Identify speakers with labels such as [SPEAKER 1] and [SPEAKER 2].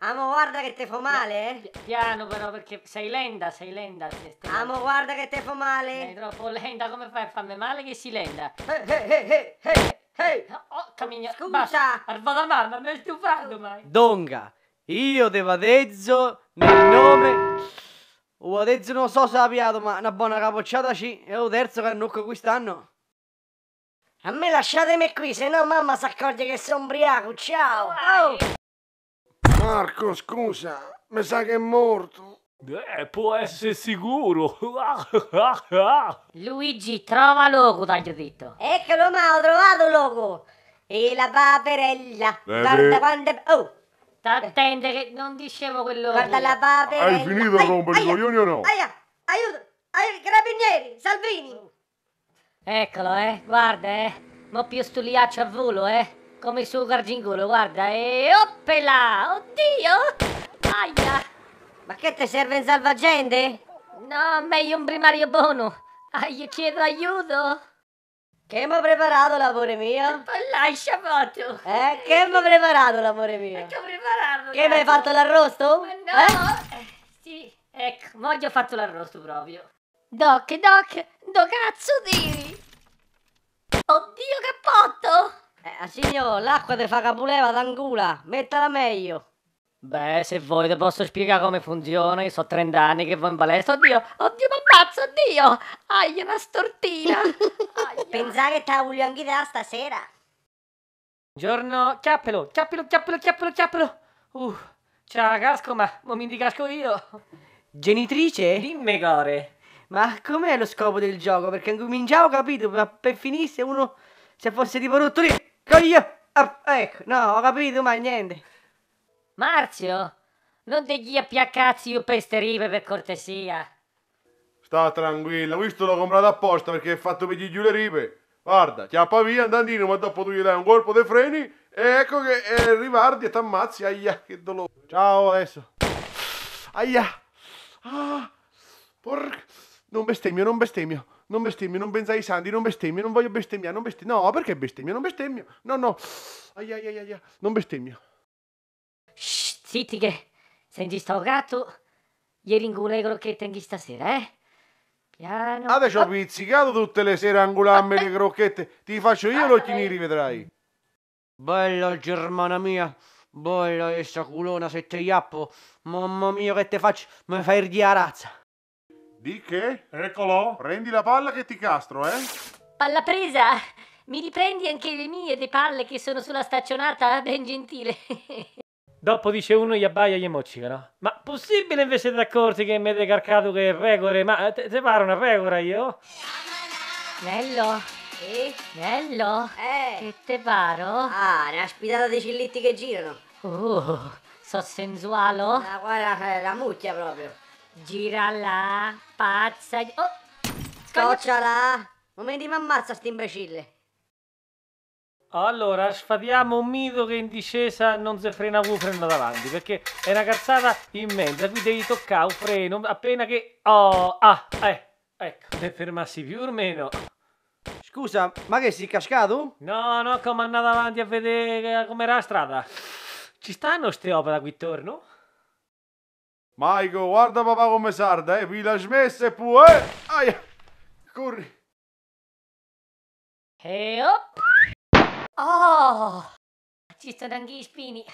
[SPEAKER 1] Amo, guarda che te fa male. Eh. Piano però perché sei lenta, sei lenta. Sei Amo, guarda che te fa male. Sei troppo lenta, come fai a farmi male che si lenta? Ehi, ehi, ehi, ehi, ehi. Oh, Scusa. Basta, mamma, mi hai stufato, mai. Donga, io te vadezzo nel nome... Oh, adesso non so se ha piato, ma una buona capocciata ci. È il terzo cannucco quest'anno. A me lasciatemi qui, se no mamma si accorge che sono ubriaco. Ciao! Oh. Marco, scusa, mi sa che è morto. Eh, può essere sicuro. Luigi, trova Loco, taglio detto. Eccolo, ma ho trovato Logo. E la paperella. Eh, Guarda quante... Oh! T'attende che non dicevo quello... Guarda la paperella. Hai finito a rompere i coglioni o no? Aia, aiuto! Ai, carabinieri, Salvini! Eccolo, eh, guarda, eh. Mo' più stuliaccio a volo, eh come il suo gargingolo, guarda, e oppela! Oddio! Aia! Ma che ti serve in salvagente? No, meglio un primario buono! Aia, chiedo aiuto! Che mi ha preparato l'amore mio? Eh, lascia foto! Eh, che mi ha preparato l'amore mio? Eh, che ho preparato? Che mi hai fatto l'arrosto? Ma no! Eh? sì, ecco, mo' gli ho fatto l'arrosto proprio. Doc, doc, do cazzo devi? Oddio, che eh, ah, signor, l'acqua te fa capuleva d'angula, mettala meglio. Beh, se vuoi ti posso spiegare come funziona, io so 30 anni che vado in palestra. Oddio, oddio, mi ammazzo, oddio! Aia, una stortina! Pensare che te la voglio anche da stasera. Buongiorno, chiappelo, chiappelo, chiappelo, chiappelo, chiappelo. Uh, la casco, ma non mi casco io. Genitrice? Dimmi, core. Ma com'è lo scopo del gioco? Perché cominciavo, capito, ma per finire se uno... se fosse tipo rotto lì... Coglio! Ah, ecco, no, ho capito mai niente. Marzio, non ti dia piaccazzi io pesterive per cortesia. Sta tranquilla, questo l'ho comprato apposta perché è fatto per giù le rive. Guarda, chiappa via andandino, ma dopo tu gli dai un colpo dei freni e ecco che eh, rivardi e t'ammazzi. Aia, che dolore. Ciao adesso. Aia. Ah, porca. Non bestemmio, non bestemmio non bestemmio, non benzai i santi, non bestemmio, non voglio bestemmiare, non bestemmio. No, perché bestemmio? Non bestemmio. No, no. Ai, ai, ai, ai, non bestemmio. Shh, zitti che senti sto gatto, ieri ingulei quello che tenghi stasera, eh? Piano. Adesso ho pizzicato tutte le sere angularmi le crocchette. Ti faccio io l'occhini, rivedrai. Bella Germana mia. Bella essa culona, se te iappo. Mamma mia che te faccio, mi fai di razza. Di che? Eccolo. Prendi la palla che ti castro, eh. Palla presa. Mi riprendi anche le mie, le palle che sono sulla staccionata? Ben gentile. Dopo dice uno gli abbaia e gli moccicano. Ma possibile invece siete accorti che mi hai carcato che è pecore? Ma te, te pare una pecora io? Bello! Sì? Bello! Eh? Che te paro? Ah, una spidata dei cillitti che girano. Oh, so sensualo? Ma guarda, eh, la mucchia proprio. Gira là, pazza... Oh! Scocciala! Non mi ammazza sti imbecille! Allora, sfatiamo un mito che in discesa non si frena più freno davanti, perché è una cazzata immensa, qui devi toccare un freno appena che... Oh, ah, eh, ecco, per fermarsi più o meno. Scusa, ma che sei cascato? No, no, come andato avanti a vedere com'era la strada. Ci stanno ste opere qui intorno? Maico, guarda papà come sarda, eh. Pila smessa e poi... Eh. Aia. Corri. E eh, hop! Oh. oh. Ci sono anche i spini.